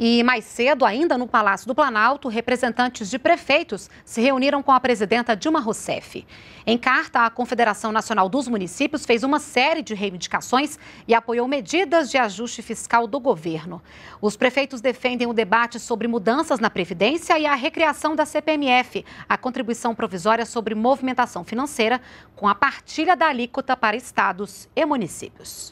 E mais cedo, ainda no Palácio do Planalto, representantes de prefeitos se reuniram com a presidenta Dilma Rousseff. Em carta, a Confederação Nacional dos Municípios fez uma série de reivindicações e apoiou medidas de ajuste fiscal do governo. Os prefeitos defendem o debate sobre mudanças na Previdência e a recriação da CPMF, a contribuição provisória sobre movimentação financeira, com a partilha da alíquota para estados e municípios.